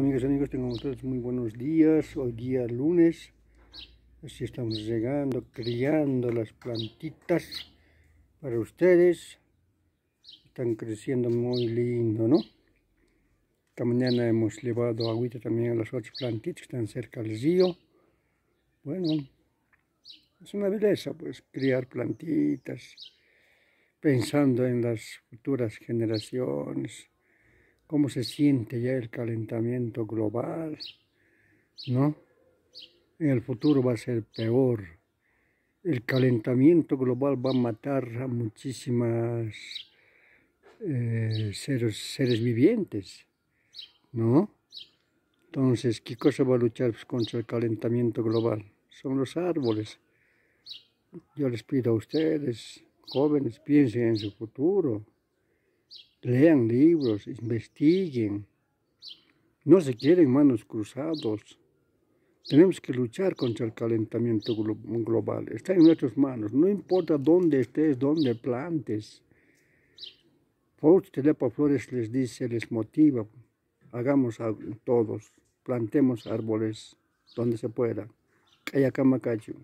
Amigas y amigos, tengo ustedes muy buenos días. Hoy día lunes. Así estamos llegando, criando las plantitas para ustedes. Están creciendo muy lindo, ¿no? Esta mañana hemos llevado agüita también a las otras plantitas que están cerca del río. Bueno, es una belleza, pues, criar plantitas, pensando en las futuras generaciones cómo se siente ya el calentamiento global, ¿no? En el futuro va a ser peor. El calentamiento global va a matar a muchísimas eh, seres vivientes, ¿no? Entonces, ¿qué cosa va a luchar contra el calentamiento global? Son los árboles. Yo les pido a ustedes, jóvenes, piensen en su futuro. Lean libros, investiguen. No se quieren manos cruzados. Tenemos que luchar contra el calentamiento global. Está en nuestras manos. No importa dónde estés, dónde plantes. Faust Telepa Flores les dice, les motiva. Hagamos todos. Plantemos árboles donde se pueda. Cayacamacacho.